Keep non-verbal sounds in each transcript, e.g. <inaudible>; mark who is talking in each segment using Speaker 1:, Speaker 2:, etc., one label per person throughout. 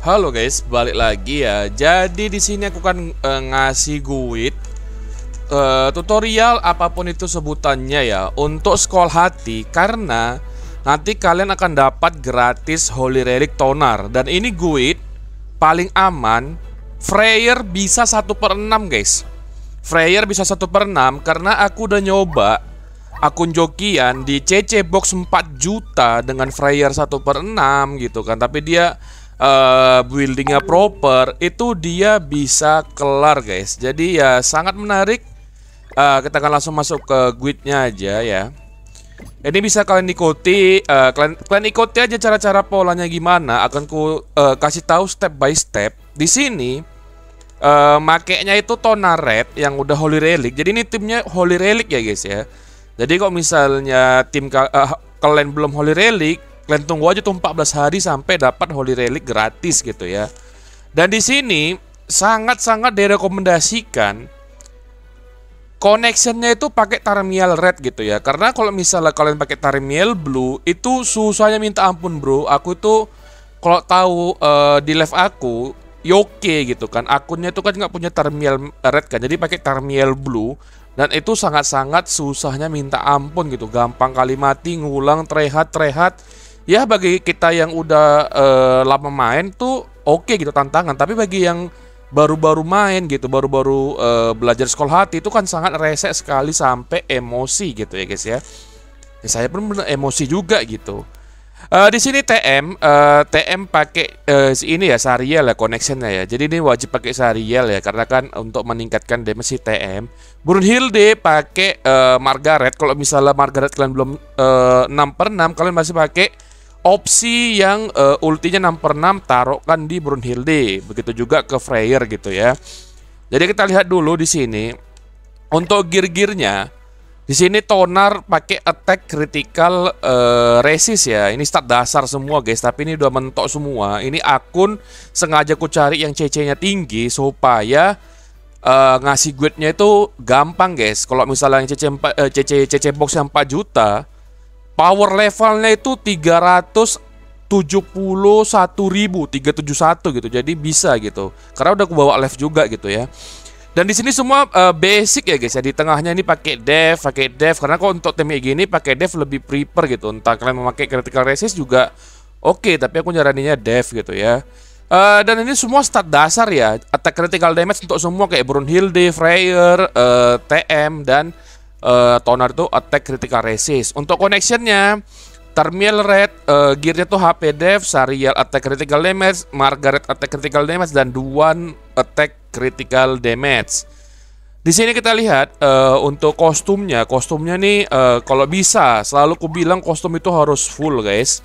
Speaker 1: Halo guys, balik lagi ya. Jadi di sini aku kan e, ngasih guit e, eh, tutorial apapun itu sebutannya ya untuk skol hati karena nanti kalian akan dapat gratis Holy Relic Tonar dan ini guit paling aman Freyer bisa satu per enam guys Freyer bisa satu per enam karena aku udah nyoba akun jokian di CC Box 4 juta dengan Freyer satu per enam gitu kan tapi dia Eh, buildingnya proper itu dia bisa kelar guys jadi ya sangat menarik uh, kita akan langsung masuk ke guide-nya aja ya ini bisa kalian ikuti uh, kalian, kalian ikuti aja cara-cara polanya gimana akan ku uh, kasih tahu step by step di sini uh, makainya itu Tona Red yang udah Holy Relic jadi ini timnya Holy Relic ya guys ya jadi kok misalnya tim uh, kalian belum Holy Relic Kalian tunggu aja tuh 14 hari sampai dapat Holy Relic gratis gitu ya. Dan di sini sangat-sangat direkomendasikan connectionnya itu pakai Tarmiel Red gitu ya. Karena kalau misalnya kalian pakai Tarmiel Blue itu susahnya minta ampun bro. Aku tuh kalau tahu uh, di live aku Yoke ya gitu kan akunnya itu kan nggak punya Tarmiel Red kan jadi pakai Tarmiel Blue dan itu sangat-sangat susahnya minta ampun gitu gampang kali mati ngulang trehat trehat ya bagi kita yang udah uh, lama main tuh oke okay gitu tantangan tapi bagi yang baru-baru main gitu baru-baru uh, belajar sekolah hati itu kan sangat rese sekali sampai emosi gitu ya guys ya, ya saya pun bener emosi juga gitu uh, di sini TM uh, TM pakai uh, ini ya serial ya connectionnya ya jadi ini wajib pakai serial ya karena kan untuk meningkatkan damage si TM Brunhilde pakai uh, Margaret kalau misalnya Margaret kalian belum uh, 6 per 6 kalian masih pakai opsi yang uh, ultinya 6 per 6 taruhkan di Brunhilde. Begitu juga ke Freyr gitu ya. Jadi kita lihat dulu di sini untuk gear-gearnya di sini tonar pakai attack critical uh, resist ya. Ini stat dasar semua guys, tapi ini udah mentok semua. Ini akun sengaja ku cari yang CC-nya tinggi supaya uh, ngasih guide-nya itu gampang guys. Kalau misalnya yang CC 4, uh, CC CC box yang 4 juta, Power levelnya itu 300 ribu 371 gitu. Jadi bisa gitu. Karena udah aku bawa live juga gitu ya. Dan di sini semua uh, basic ya guys ya. Di tengahnya ini pakai dev, pakai dev karena kok untuk tim kayak gini pakai dev lebih prepare gitu. Entah kalian memakai critical resist juga oke, okay, tapi aku nyaraninnya dev gitu ya. Uh, dan ini semua stat dasar ya. Attack critical damage untuk semua kayak Brunhilde, Freyr, uh, eh, TM dan uh, toner itu attack critical resist. Untuk connectionnya, Terminal Red, uh, gearnya tuh HP Dev, serial attack critical damage, Margaret attack critical damage, dan Duan attack critical damage. Di sini kita lihat uh, untuk kostumnya, kostumnya nih uh, kalau bisa selalu ku bilang kostum itu harus full guys.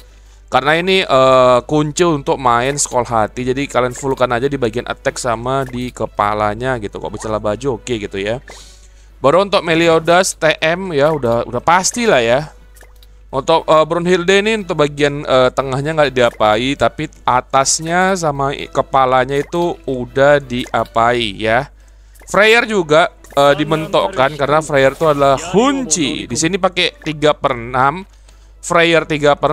Speaker 1: Karena ini uh, kunci untuk main skull hati, jadi kalian fullkan aja di bagian attack sama di kepalanya gitu. Kok bicara baju oke okay, gitu ya. Baru untuk Meliodas TM ya udah udah pasti lah ya. Untuk uh, Brunhilde ini untuk bagian uh, tengahnya nggak diapai, tapi atasnya sama kepalanya itu udah diapai ya. Freyer juga uh, dimentokkan karena Freyer itu adalah kunci Di sini pakai 3 per 6, Freyer 3 per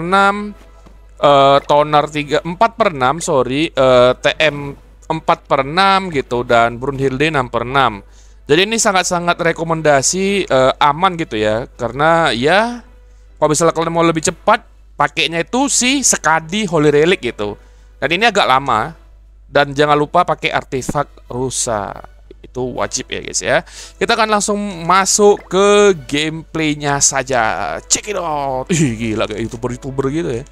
Speaker 1: 6, uh, Toner 3, 4 per enam sorry, uh, TM 4 per enam gitu, dan Brunhilde enam per enam jadi ini sangat-sangat rekomendasi uh, aman gitu ya. Karena ya kalau misalnya kalian mau lebih cepat, pakainya itu si sekadi Holy Relic gitu. Dan ini agak lama. Dan jangan lupa pakai artefak rusa. Itu wajib ya guys ya. Kita akan langsung masuk ke gameplaynya saja. Check it out. Ih, gila kayak youtuber-youtuber gitu ya.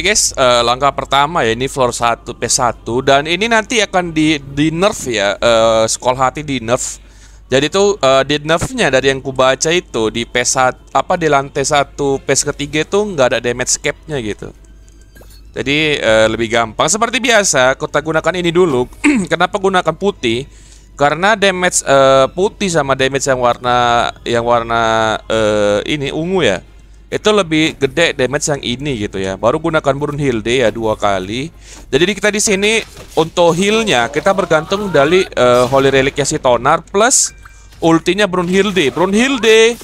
Speaker 1: Oke guys, uh, langkah pertama ya ini floor 1 P1 dan ini nanti akan di di nerf ya, uh, sekolah hati di nerf. Jadi tuh uh, di nerfnya dari yang kubaca itu di P1 apa di lantai 1 P ketiga itu nggak ada damage capnya gitu. Jadi uh, lebih gampang seperti biasa kita gunakan ini dulu. <clears throat> Kenapa gunakan putih? Karena damage uh, putih sama damage yang warna yang warna uh, ini ungu ya itu lebih gede damage yang ini gitu ya. Baru gunakan burun heal deh ya dua kali. Jadi kita di sini untuk healnya kita bergantung dari uh, Holy relic si Tonar plus ultinya burun heal deh. Burun heal deh.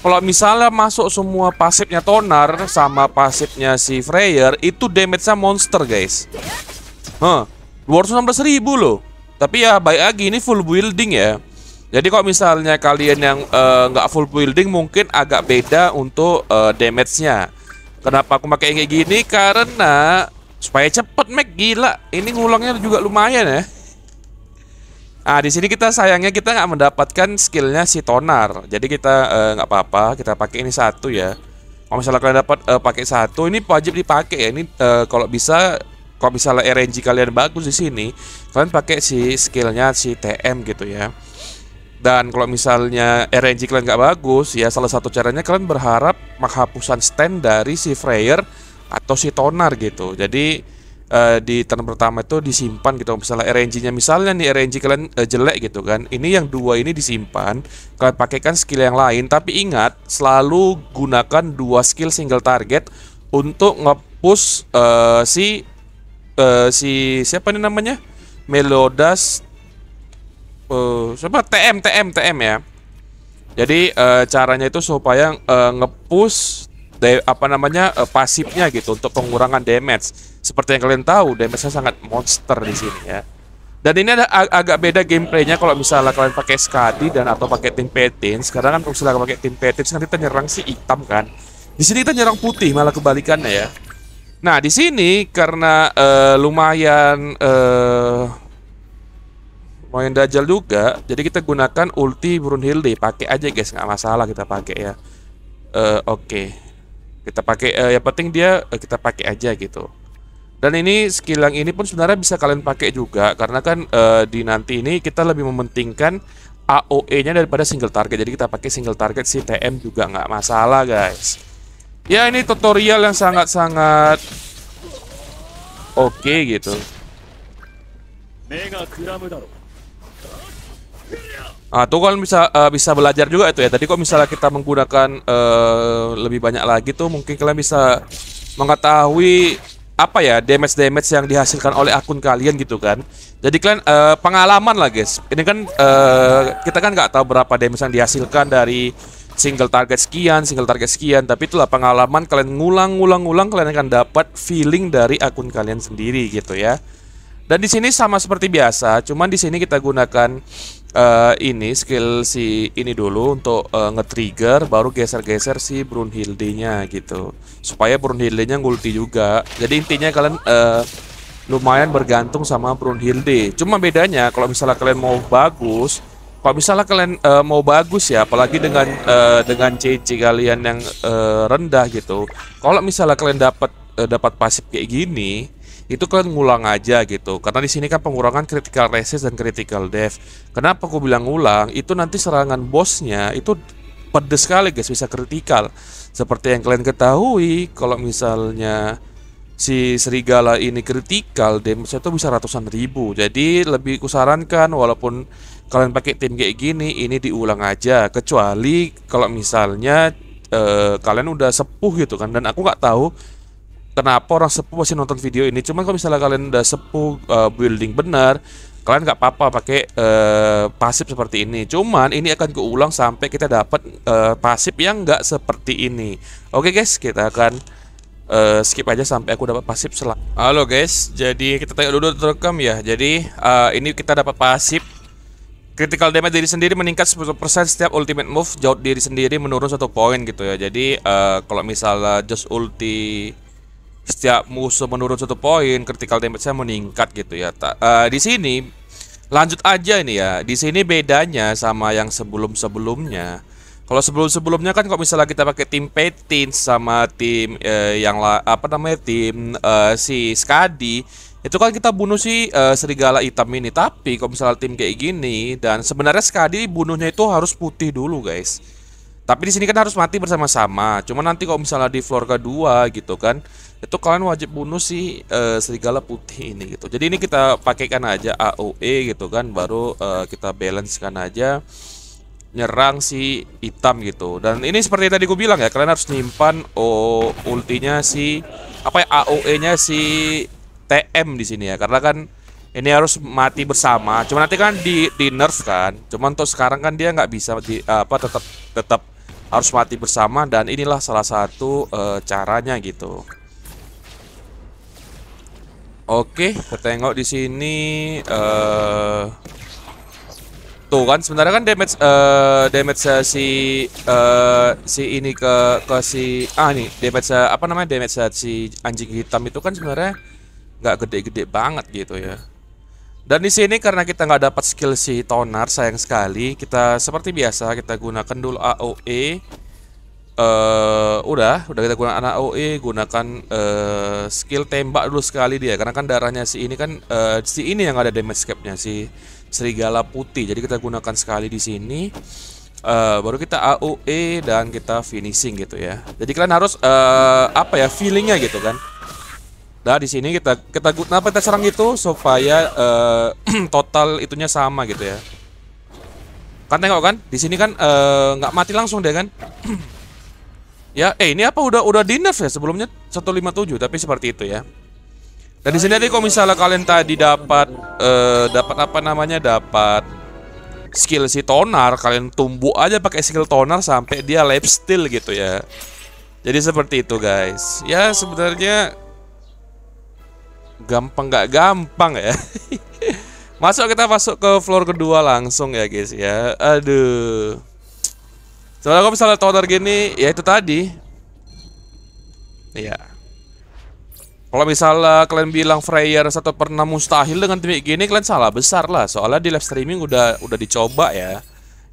Speaker 1: kalau misalnya masuk semua pasifnya Tonar sama pasifnya si Freyer itu damage-nya monster guys. hah, Huh, 216.000 ribu loh. Tapi ya baik lagi ini full building ya. Jadi kalau misalnya kalian yang eh, nggak uh, full building mungkin agak beda untuk uh, damage-nya. Kenapa aku pakai kayak gini? Karena supaya cepet Mac gila. Ini ngulangnya juga lumayan ya. Nah, di sini kita sayangnya kita nggak mendapatkan skillnya si tonar. Jadi kita eh, nggak uh, apa-apa, kita pakai ini satu ya. Kalau misalnya kalian dapat uh, pakai satu, ini wajib dipakai ya. Ini uh, kalau bisa, kalau misalnya RNG kalian bagus di sini, kalian pakai si skillnya si TM gitu ya. Dan kalau misalnya RNG kalian nggak bagus, ya salah satu caranya kalian berharap penghapusan stand dari si Freyer atau si Tonar gitu. Jadi uh, di turn pertama itu disimpan gitu. Misalnya RNG-nya misalnya nih RNG kalian uh, jelek gitu kan. Ini yang dua ini disimpan, kalian pakaikan skill yang lain. Tapi ingat selalu gunakan dua skill single target untuk ngepush eh, uh, si uh, si siapa nih namanya? Melodas uh, TM TM TM ya. Jadi uh, caranya itu supaya uh, eh, ngepush apa namanya uh, pasifnya gitu untuk pengurangan damage. Seperti yang kalian tahu, damage-nya sangat monster di sini ya. Dan ini ada ag agak beda gameplaynya kalau misalnya kalian pakai Skadi dan atau pakai tim Petin. Sekarang kan kalau misalnya pakai tim Petin, nanti kita nyerang si hitam kan. Di sini kita nyerang putih, malah kebalikannya ya. Nah di sini karena uh, lumayan uh, mau yang dajal juga jadi kita gunakan ulti Brunhilde pakai aja guys nggak masalah kita pakai ya uh, oke okay. kita pakai uh, yang penting dia uh, kita pakai aja gitu dan ini skill yang ini pun sebenarnya bisa kalian pakai juga karena kan uh, di nanti ini kita lebih mementingkan AOE-nya daripada single target jadi kita pakai single target si TM juga nggak masalah guys ya ini tutorial yang sangat-sangat oke okay, gitu 目がくらむだろう Ah, tuh kalian bisa uh, bisa belajar juga itu ya. Tadi kok misalnya kita menggunakan uh, lebih banyak lagi tuh mungkin kalian bisa mengetahui apa ya damage-damage yang dihasilkan oleh akun kalian gitu kan. Jadi kalian uh, pengalaman lah guys. Ini kan uh, kita kan nggak tahu berapa damage yang dihasilkan dari single target sekian, single target sekian, tapi itulah pengalaman kalian ngulang-ngulang-ngulang kalian akan dapat feeling dari akun kalian sendiri gitu ya. Dan di sini sama seperti biasa, cuman di sini kita gunakan uh, ini skill si ini dulu untuk uh, nge-trigger baru geser-geser si Brunhilde-nya gitu. Supaya Brunhilde-nya ngulti juga. Jadi intinya kalian uh, lumayan bergantung sama Brunhilde. Cuma bedanya kalau misalnya kalian mau bagus, kalau misalnya kalian uh, mau bagus ya, apalagi dengan uh, dengan CC kalian yang uh, rendah gitu. Kalau misalnya kalian dapat uh, dapat pasif kayak gini, itu kalian ngulang aja gitu karena di sini kan pengurangan critical resist dan critical death kenapa aku bilang ngulang itu nanti serangan bosnya itu pedes sekali guys bisa critical. seperti yang kalian ketahui kalau misalnya si serigala ini kritikal damage itu bisa ratusan ribu jadi lebih kusarankan walaupun kalian pakai tim kayak gini ini diulang aja kecuali kalau misalnya Uh, kalian udah sepuh gitu kan dan aku nggak tahu kenapa orang sepuh masih nonton video ini cuman kalau misalnya kalian udah sepuh uh, building benar kalian nggak apa-apa pakai uh, pasif seperti ini cuman ini akan keulang sampai kita dapat uh, eh, pasif yang nggak seperti ini oke okay, guys kita akan uh, skip aja sampai aku dapat pasif selang halo guys jadi kita tanya dulu terekam ya jadi uh, ini kita dapat pasif Critical damage diri sendiri meningkat 10% setiap ultimate move Jauh diri sendiri menurun satu poin gitu ya Jadi uh, kalau misalnya just ulti setiap musuh menurun satu poin, critical damage-nya meningkat gitu ya. Uh, di sini lanjut aja ini ya. Di sini bedanya sama yang sebelum-sebelumnya. Kalau sebelum-sebelumnya kan kok misalnya kita pakai tim Petin sama tim eh, yang la, apa namanya tim eh, si Skadi itu kan kita bunuh si eh, serigala hitam ini. Tapi kalau misalnya tim kayak gini dan sebenarnya Skadi bunuhnya itu harus putih dulu guys. Tapi di sini kan harus mati bersama-sama. Cuma nanti kalau misalnya di floor kedua gitu kan itu kalian wajib bunuh si uh, serigala putih ini gitu. Jadi ini kita pakaikan aja AOE gitu kan, baru uh, kita kan aja nyerang si hitam gitu. Dan ini seperti tadi gue bilang ya, kalian harus nyimpan o ultinya si apa ya AOE-nya si TM di sini ya, karena kan ini harus mati bersama. cuman nanti kan di, di nerf kan. Cuman tuh sekarang kan dia nggak bisa di apa tetap tetap harus mati bersama dan inilah salah satu uh, caranya gitu. Oke, kita tengok di sini uh, tuh kan sebenarnya kan damage uh, damage uh, si uh, si ini ke ke si ah nih damage uh, apa namanya damage uh, si anjing hitam itu kan sebenarnya nggak gede-gede banget gitu ya. Dan di sini karena kita nggak dapat skill si Tonar sayang sekali, kita seperti biasa kita gunakan dulu AOE Eh, udah udah kita gunakan AOE gunakan uh, skill tembak dulu sekali dia karena kan darahnya si ini kan uh, si ini yang ada damage capnya si serigala putih jadi kita gunakan sekali di sini uh, baru kita AOE dan kita finishing gitu ya jadi kalian harus uh, apa ya feelingnya gitu kan Nah di sini kita kita apa kita serang itu supaya uh, <clears throat> total itunya sama gitu ya. Kan tengok kan, di sini kan nggak uh, mati langsung deh kan. <clears throat> Ya, eh ini apa udah udah dinner ya sebelumnya 157 tapi seperti itu ya. Dan di sini nanti kalau misalnya kalian tadi dapat eh, dapat apa namanya dapat skill si tonar kalian tumbuh aja pakai skill tonar sampai dia life still gitu ya. Jadi seperti itu guys. Ya sebenarnya gampang nggak gampang ya. <laughs> masuk kita masuk ke floor kedua langsung ya guys ya. Aduh. Soalnya kalau misalnya tower gini, ya itu tadi. Iya. Kalau misalnya kalian bilang Freyer satu pernah mustahil dengan timik gini, kalian salah besar lah. Soalnya di live streaming udah udah dicoba ya.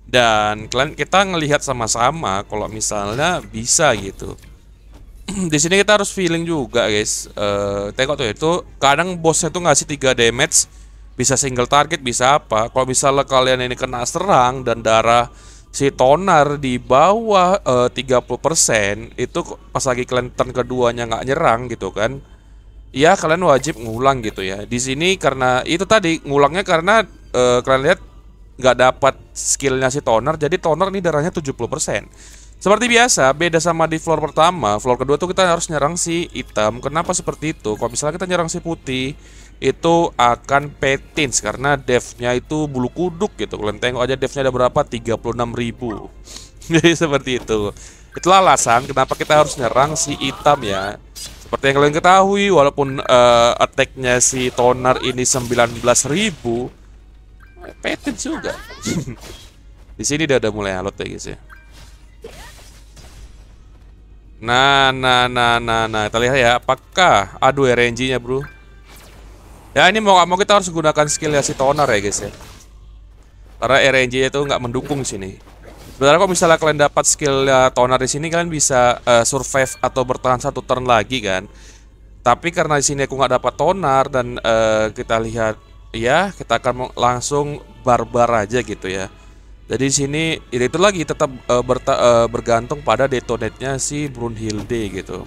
Speaker 1: Dan kalian kita ngelihat sama-sama kalau misalnya bisa gitu. <clears throat> di sini kita harus feeling juga, guys. Uh, tengok tuh itu kadang bosnya tuh ngasih 3 damage bisa single target, bisa apa. Kalau misalnya kalian ini kena serang dan darah si toner di bawah eh, uh, 30% itu pas lagi kalian turn keduanya nggak nyerang gitu kan ya kalian wajib ngulang gitu ya di sini karena itu tadi ngulangnya karena uh, kalian lihat nggak dapat skillnya si toner jadi toner ini darahnya 70% seperti biasa, beda sama di floor pertama, floor kedua tuh kita harus nyerang si hitam. Kenapa seperti itu? Kalau misalnya kita nyerang si putih, itu akan petins karena devnya itu bulu kuduk gitu kalian tengok aja devnya ada berapa enam ribu <laughs> jadi seperti itu itulah alasan kenapa kita harus nyerang si hitam ya seperti yang kalian ketahui walaupun uh, attacknya si toner ini belas ribu juga <laughs> di sini dia udah mulai alot ya guys ya nah nah nah nah nah kita lihat ya apakah aduh RNG nya bro Ya ini mau mau kita harus gunakan skill ya si toner ya guys ya. Karena RNG itu nggak mendukung sini. Sebenarnya kalau misalnya kalian dapat skill ya, toner di sini kalian bisa uh, survive atau bertahan satu turn lagi kan. Tapi karena di sini aku nggak dapat Toner dan uh, kita lihat ya kita akan langsung barbar aja gitu ya. Jadi di sini ya itu lagi tetap uh, berta, uh, bergantung pada detonate-nya si Brunhilde gitu.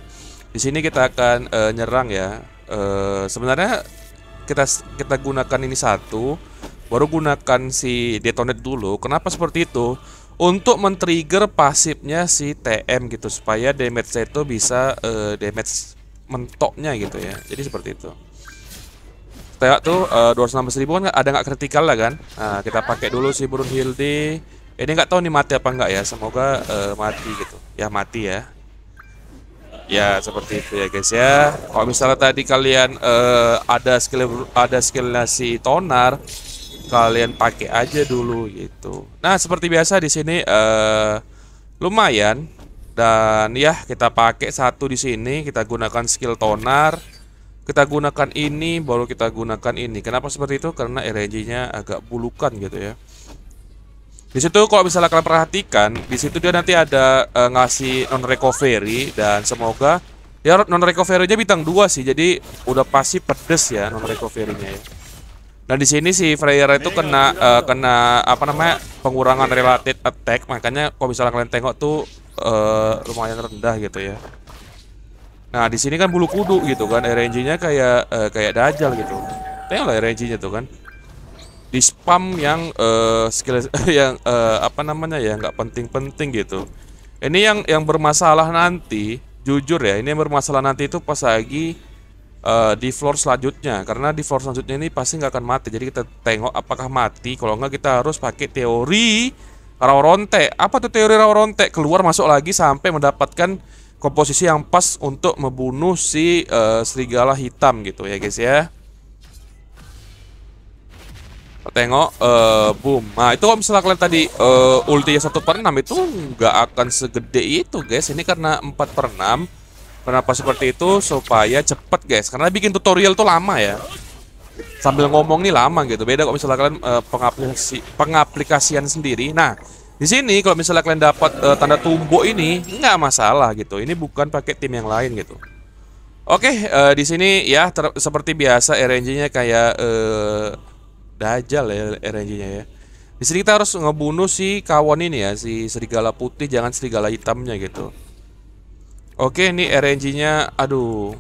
Speaker 1: Di sini kita akan uh, nyerang ya. Uh, sebenarnya kita kita gunakan ini satu, baru gunakan si detonate dulu. Kenapa seperti itu? Untuk men-trigger pasifnya si TM gitu supaya damage itu bisa uh, damage mentoknya gitu ya. Jadi seperti itu. kayak tuh uh, eh, 216 ribu kan ada nggak kritikal lah kan? Nah, kita pakai dulu si burun hildi Ini nggak tahu nih mati apa nggak ya. Semoga uh, mati gitu. Ya mati ya. Ya seperti itu ya guys ya. Kalau misalnya tadi kalian uh, ada skill ada skillasi tonar, kalian pakai aja dulu gitu. Nah seperti biasa di sini uh, lumayan dan ya kita pakai satu di sini kita gunakan skill tonar. Kita gunakan ini baru kita gunakan ini. Kenapa seperti itu? Karena RNG-nya agak bulukan gitu ya. Di situ kalau misalnya kalian perhatikan, di situ dia nanti ada uh, ngasih non recovery dan semoga ya non recovery-nya bintang 2 sih. Jadi udah pasti pedes ya non recovery-nya ya. Nah, di sini si Freya itu kena uh, kena apa namanya? pengurangan related attack. Makanya kalau misalnya kalian tengok tuh uh, lumayan rendah gitu ya. Nah, di sini kan bulu kudu gitu kan. RNG-nya kayak uh, kayak dajal gitu. Tengoklah RNG-nya tuh kan di spam yang uh, skill <laughs> yang uh, apa namanya ya nggak penting-penting gitu ini yang yang bermasalah nanti jujur ya ini yang bermasalah nanti itu pas lagi uh, di floor selanjutnya karena di floor selanjutnya ini pasti nggak akan mati jadi kita tengok apakah mati kalau nggak kita harus pakai teori rawronte. rontek apa tuh teori rawronte rontek keluar masuk lagi sampai mendapatkan komposisi yang pas untuk membunuh si uh, serigala hitam gitu ya guys ya tengok uh, boom nah itu kalau misalnya kalian tadi uh, eh, ultinya satu per enam itu nggak akan segede itu guys ini karena empat per enam kenapa seperti itu supaya cepat guys karena bikin tutorial tuh lama ya sambil ngomong nih lama gitu beda kalau misalnya kalian uh, pengaplikasi pengaplikasian sendiri nah di sini kalau misalnya kalian dapat uh, tanda tumbuh ini nggak masalah gitu ini bukan pakai tim yang lain gitu oke uh, di sini ya seperti biasa RNG-nya kayak uh, Dajjal ya RNG-nya ya. Di sini kita harus ngebunuh si kawan ini ya, si serigala putih jangan serigala hitamnya gitu. Oke, ini RNG-nya aduh.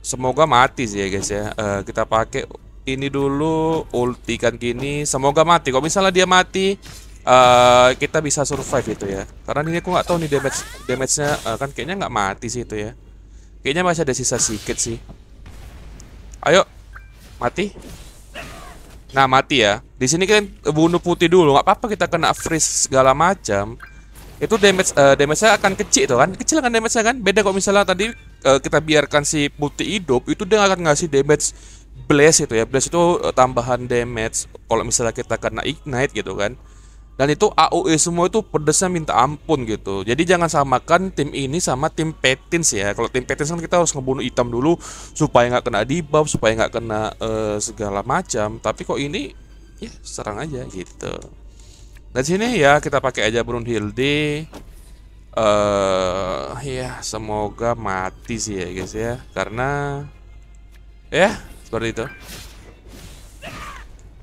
Speaker 1: Semoga mati sih ya guys ya. Uh, kita pakai ini dulu ulti kan gini, semoga mati. Kok misalnya dia mati, uh, kita bisa survive itu ya. Karena ini aku nggak tahu nih damage damage-nya uh, kan kayaknya nggak mati sih itu ya. Kayaknya masih ada sisa sedikit sih. Ayo, Mati? Nah, mati ya. Di sini kita bunuh putih dulu, Gak apa-apa kita kena freeze segala macam. Itu damage uh, damage saya akan kecil tuh kan. Kecil kan damage nya kan. Beda kok misalnya tadi uh, kita biarkan si putih hidup, itu dia akan ngasih damage blast itu ya. Blast itu uh, tambahan damage kalau misalnya kita kena ignite gitu kan dan itu AOE semua itu pedesnya minta ampun gitu jadi jangan samakan tim ini sama tim Petins ya kalau tim Petins kan kita harus ngebunuh hitam dulu supaya nggak kena debuff supaya nggak kena uh, segala macam tapi kok ini ya serang aja gitu dan sini ya kita pakai aja Brunhilde uh, ya semoga mati sih ya guys ya karena ya seperti itu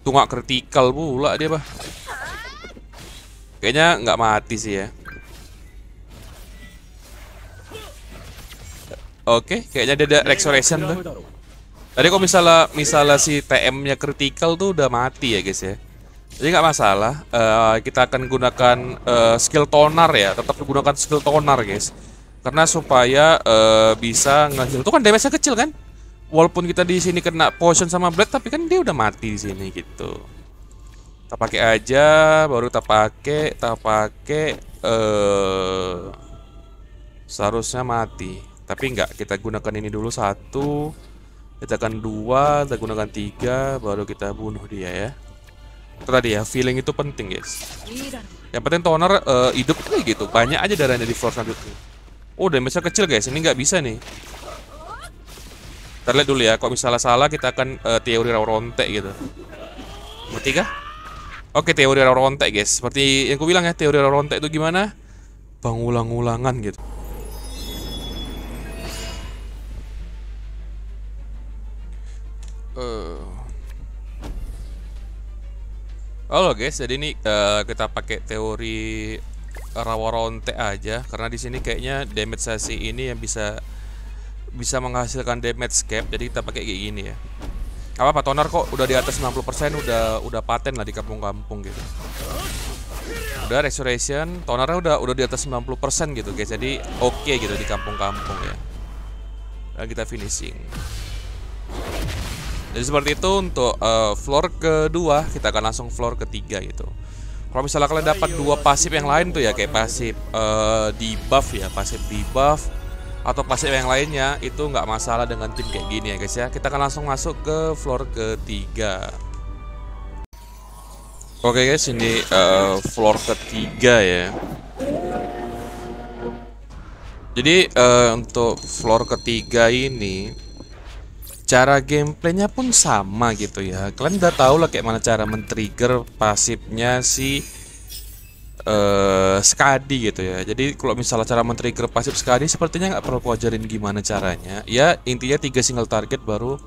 Speaker 1: Tunggak kritikal pula dia bah Kayaknya nggak mati sih ya. Oke, kayaknya ada resurrection tuh. Tadi kok misalnya misalnya si TM-nya critical tuh udah mati ya guys ya. Jadi nggak masalah, uh, kita akan gunakan uh, skill tonar ya, tetap menggunakan skill tonar guys. Karena supaya uh, bisa ngeheal. Tuh kan damage-nya kecil kan? Walaupun kita di sini kena potion sama blade tapi kan dia udah mati di sini gitu tak pakai aja baru kita pakai kita pakai eh seharusnya mati tapi enggak kita gunakan ini dulu satu kita akan dua kita gunakan tiga baru kita bunuh dia ya itu tadi ya feeling itu penting guys yang penting toner uh, hidup kayak gitu banyak aja darahnya di floor selanjutnya oh dan nya kecil guys ini nggak bisa nih terlihat dulu ya kalau misalnya salah kita akan uh, teori rontek gitu mati kah? Oke, teori rontek guys. Seperti yang aku bilang ya, teori rontek itu gimana? Pengulang-ulangan gitu. Uh. guys, jadi ini uh, kita pakai teori rawaronte aja karena di sini kayaknya damage sasi ini yang bisa bisa menghasilkan damage cap. Jadi kita pakai kayak gini ya apa apa toner kok udah di atas 90% udah udah paten lah di kampung-kampung gitu udah restoration tonernya udah udah di atas 90% gitu guys jadi oke okay gitu di kampung-kampung ya dan nah, kita finishing jadi seperti itu untuk uh, floor kedua kita akan langsung floor ketiga gitu kalau misalnya kalian dapat dua pasif yang lain tuh ya kayak pasif uh, debuff ya pasif debuff atau pasif yang lainnya itu nggak masalah dengan tim kayak gini ya guys ya kita akan langsung masuk ke floor ketiga oke okay guys ini uh, floor ketiga ya jadi uh, untuk floor ketiga ini cara gameplaynya pun sama gitu ya kalian udah tahu lah kayak mana cara men-trigger pasifnya si uh, eh, skadi gitu ya. Jadi kalau misalnya cara men-trigger pasif skadi sepertinya nggak perlu aku gimana caranya. Ya intinya tiga single target baru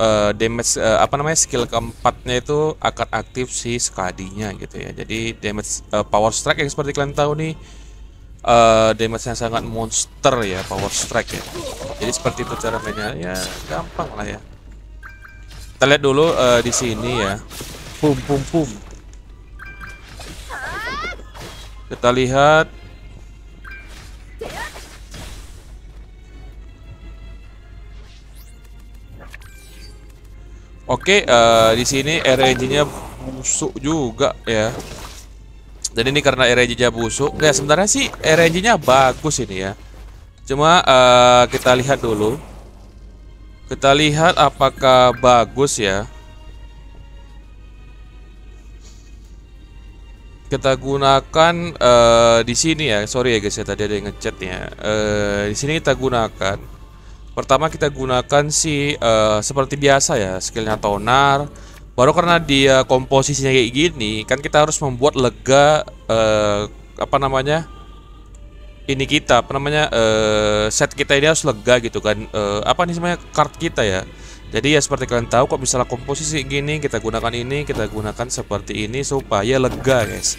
Speaker 1: uh, damage uh, apa namanya skill keempatnya itu akan aktif si skadinya gitu ya. Jadi damage uh, power strike yang seperti kalian tahu nih uh, damage yang sangat monster ya power strike ya jadi seperti itu cara mainnya ya gampang lah ya kita lihat dulu uh, di sini ya pum pum pum kita lihat. Oke, uh, di sini RNG-nya busuk juga ya. Dan ini karena RNG-nya busuk. Ya, nah, sebenarnya sih RNG-nya bagus ini ya. Cuma uh, kita lihat dulu. Kita lihat apakah bagus ya. kita gunakan uh, di sini ya. Sorry ya guys ya tadi ada yang ngechat ya. Uh, di sini kita gunakan pertama kita gunakan si uh, seperti biasa ya skillnya tonar. Baru karena dia komposisinya kayak gini, kan kita harus membuat lega uh, apa namanya? ini kita apa namanya uh, set kita ini harus lega gitu kan uh, apa nih semuanya card kita ya jadi ya seperti kalian tahu kok misalnya komposisi gini kita gunakan ini kita gunakan seperti ini supaya lega guys.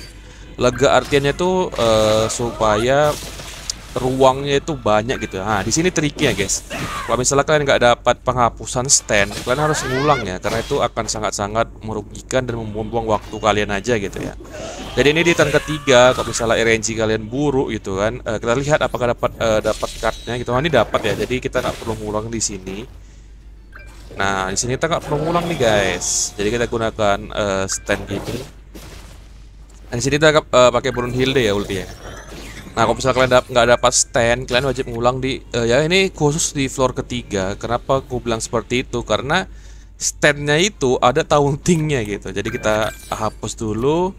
Speaker 1: Lega artinya tuh uh, supaya ruangnya itu banyak gitu. Nah di sini triknya guys. Kalau misalnya kalian nggak dapat penghapusan stand, kalian harus ngulang ya karena itu akan sangat-sangat merugikan dan membuang buang waktu kalian aja gitu ya. Jadi ini di turn ketiga kalau misalnya RNG kalian buruk gitu kan, uh, kita lihat apakah dapat uh, dapat cardnya gitu. Nah, ini dapat ya. Jadi kita nggak perlu ngulang di sini Nah, di sini kita nggak perlu ngulang nih guys. Jadi kita gunakan uh, stand gini. Nah, di sini kita uh, pakai burun hilde ya ulti ya Nah, kalau misalnya kalian nggak dapat stand, kalian wajib ngulang di uh, ya ini khusus di floor ketiga. Kenapa aku bilang seperti itu? Karena standnya itu ada tauntingnya gitu. Jadi kita hapus dulu.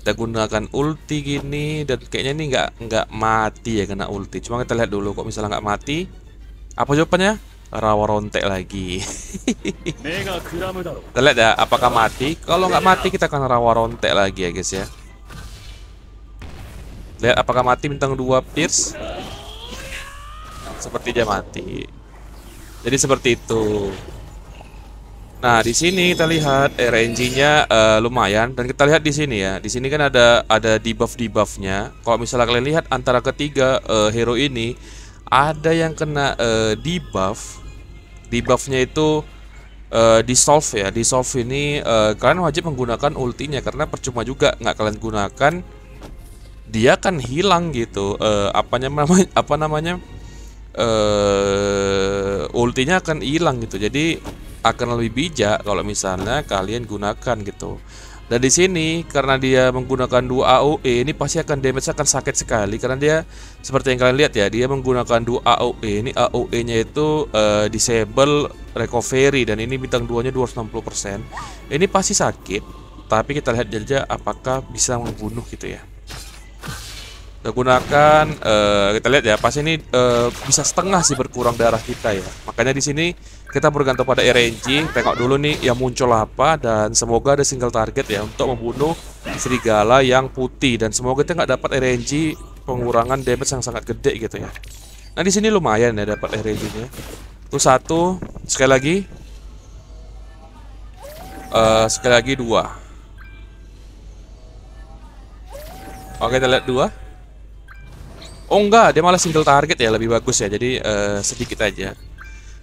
Speaker 1: Kita gunakan ulti gini dan kayaknya ini nggak nggak mati ya kena ulti. Cuma kita lihat dulu kok misalnya nggak mati. Apa jawabannya? rawa rontek lagi. <laughs> kita lihat ya, apakah mati? Kalau nggak mati kita akan rawa rontek lagi ya guys ya. Lihat apakah mati bintang 2 Pierce? Seperti dia mati. Jadi seperti itu. Nah, di sini kita lihat eh, RNG-nya uh, eh, lumayan dan kita lihat di sini ya. Di sini kan ada ada debuff-debuffnya. Kalau misalnya kalian lihat antara ketiga uh, hero ini ada yang kena uh, debuff debuffnya itu uh, dissolve ya dissolve ini uh, kalian wajib menggunakan ultinya karena percuma juga nggak kalian gunakan dia kan hilang gitu uh, apanya namanya <laughs> apa namanya uh, ultinya akan hilang gitu jadi akan lebih bijak kalau misalnya kalian gunakan gitu dan di sini karena dia menggunakan dua AOE ini pasti akan damage akan sakit sekali karena dia seperti yang kalian lihat ya dia menggunakan dua AOE ini AOE-nya itu uh, disable recovery dan ini bintang duanya 260%. Ini pasti sakit, tapi kita lihat aja apakah bisa membunuh gitu ya. Kita gunakan uh, kita lihat ya pasti ini uh, bisa setengah sih berkurang darah kita ya. Makanya di sini kita bergantung pada RNG tengok dulu nih yang muncul apa dan semoga ada single target ya untuk membunuh serigala yang putih dan semoga kita nggak dapat RNG pengurangan damage yang sangat gede gitu ya nah di sini lumayan ya dapat RNG nya itu satu sekali lagi uh, sekali lagi dua oke kita lihat dua Oh enggak, dia malah single target ya, lebih bagus ya. Jadi uh, sedikit aja.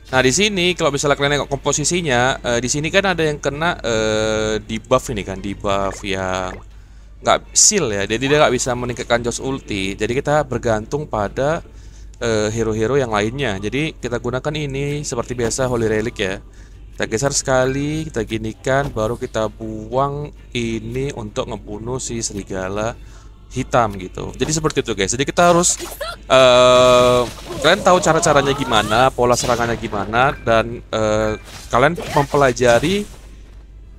Speaker 1: Nah di sini kalau misalnya kalian nengok komposisinya, uh, di sini kan ada yang kena uh, eh, di buff ini kan, di buff yang nggak seal ya, jadi dia nggak bisa meningkatkan jos ulti. Jadi kita bergantung pada eh, hero-hero uh, yang lainnya. Jadi kita gunakan ini seperti biasa Holy Relic ya. Kita geser sekali, kita ginikan, baru kita buang ini untuk ngebunuh si serigala hitam gitu. Jadi seperti itu guys. Jadi kita harus uh, kalian tahu cara-caranya gimana, pola serangannya gimana dan uh, kalian mempelajari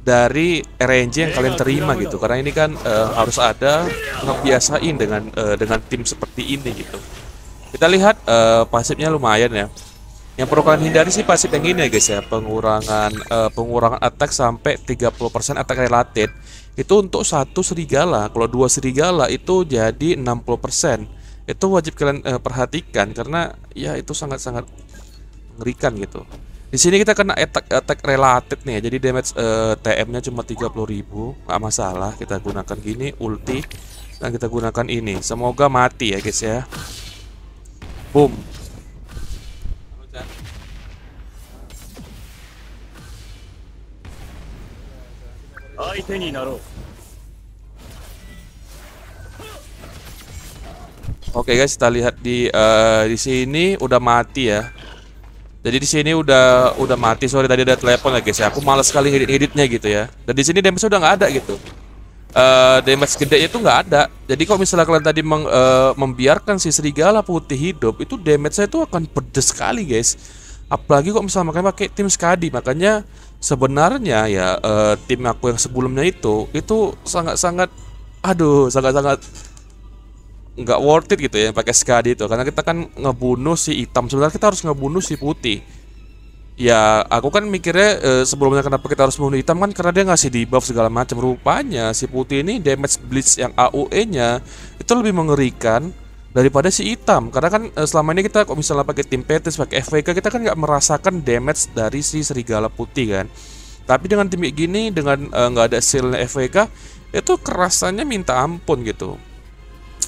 Speaker 1: dari RNG yang kalian terima gitu. Karena ini kan uh, harus ada ngebiasain dengan uh, dengan tim seperti ini gitu. Kita lihat uh, pasifnya lumayan ya. Yang perlu kalian hindari sih pasif yang ini ya guys ya, pengurangan uh, pengurangan attack sampai 30% attack related itu untuk satu serigala kalau dua serigala itu jadi 60% itu wajib kalian eh, perhatikan karena ya itu sangat-sangat mengerikan gitu di sini kita kena attack, attack related nih ya. jadi damage eh, TM nya cuma 30.000 nggak masalah kita gunakan gini ulti dan kita gunakan ini semoga mati ya guys ya boom Oke okay guys, kita lihat di uh, di sini udah mati ya. Jadi di sini udah udah mati. Sorry tadi ada telepon lagi ya, guys. Ya. Aku malas sekali ngedit-ngeditnya gitu ya. Dan di sini damage udah nggak ada gitu. Uh, damage gede itu nggak ada. Jadi kalau misalnya kalian tadi meng, uh, membiarkan si serigala putih hidup, itu damage saya itu akan pedes sekali guys. Apalagi kok misalnya makanya pakai tim skadi, makanya sebenarnya ya uh, tim aku yang sebelumnya itu itu sangat-sangat aduh sangat-sangat nggak worth it gitu ya pakai skadi itu karena kita kan ngebunuh si hitam sebenarnya kita harus ngebunuh si putih ya aku kan mikirnya eh, sebelumnya kenapa kita harus membunuh hitam kan karena dia ngasih buff segala macam rupanya si putih ini damage blitz yang AOE nya itu lebih mengerikan daripada si hitam karena kan eh, selama ini kita kok misalnya pakai tim Petis pakai FVK kita kan nggak merasakan damage dari si serigala putih kan tapi dengan tim gini dengan eh, nggak uh, ada sealnya FVK itu kerasannya minta ampun gitu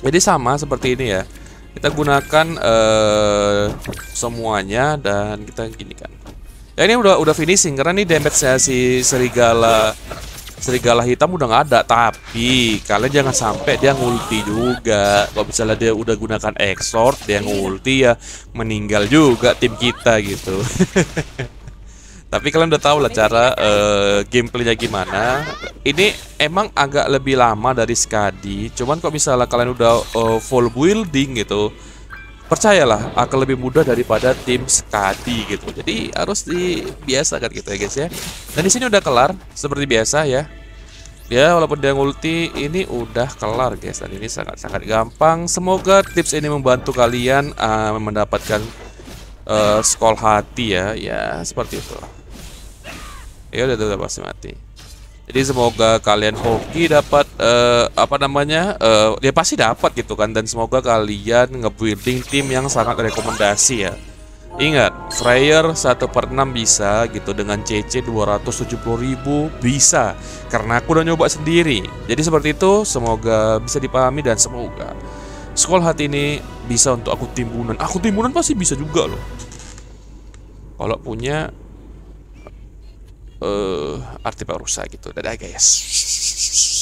Speaker 1: jadi sama seperti ini ya kita gunakan uh, semuanya dan kita gini kan ya ini udah udah finishing karena ini damage-nya si serigala serigala hitam udah nggak ada tapi kalian jangan sampai dia ngulti juga kalau misalnya dia udah gunakan exhort dia ngulti ya meninggal juga tim kita gitu <laughs> tapi kalian udah tahu lah cara uh, gameplaynya gimana ini emang agak lebih lama dari skadi cuman kok misalnya kalian udah uh, full building gitu percayalah akan lebih mudah daripada tim skadi gitu. Jadi harus dibiasakan gitu ya guys ya. Dan di sini udah kelar seperti biasa ya. Ya walaupun dia ngulti ini udah kelar guys dan ini sangat-sangat gampang. Semoga tips ini membantu kalian uh, mendapatkan uh, eh, skol hati ya. Ya seperti itu. Ya udah udah pasti mati. Jadi semoga kalian hoki dapat uh, apa namanya? Uh, ya pasti dapat gitu kan dan semoga kalian ngebuilding tim yang sangat rekomendasi ya. Ingat, Freyer 1 per 6 bisa gitu dengan CC 270.000 bisa Karena aku udah nyoba sendiri Jadi seperti itu, semoga bisa dipahami dan semoga sekolah hati ini bisa untuk aku timbunan Aku timbunan pasti bisa juga loh Kalau punya uh, arti barusa gitu dadah guys